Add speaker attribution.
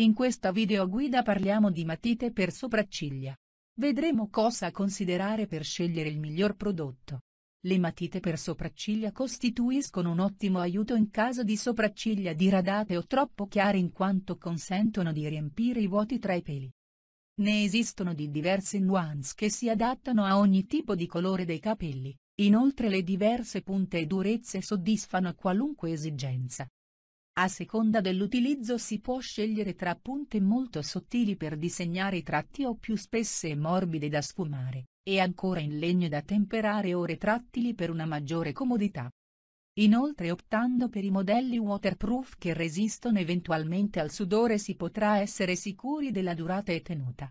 Speaker 1: In questa videoguida
Speaker 2: parliamo di matite per sopracciglia. Vedremo cosa considerare per scegliere il miglior prodotto. Le matite per sopracciglia costituiscono un ottimo aiuto in caso di sopracciglia diradate o troppo chiare in quanto consentono di riempire i vuoti tra i peli. Ne esistono di diverse nuance che si adattano a ogni tipo di colore dei capelli, inoltre le diverse punte e durezze soddisfano qualunque esigenza. A seconda dell'utilizzo si può scegliere tra punte molto sottili per disegnare i tratti o più spesse e morbide da sfumare, e ancora in legno da temperare o retrattili per una maggiore comodità. Inoltre optando per i modelli waterproof che resistono eventualmente al sudore si potrà essere sicuri
Speaker 1: della durata e tenuta.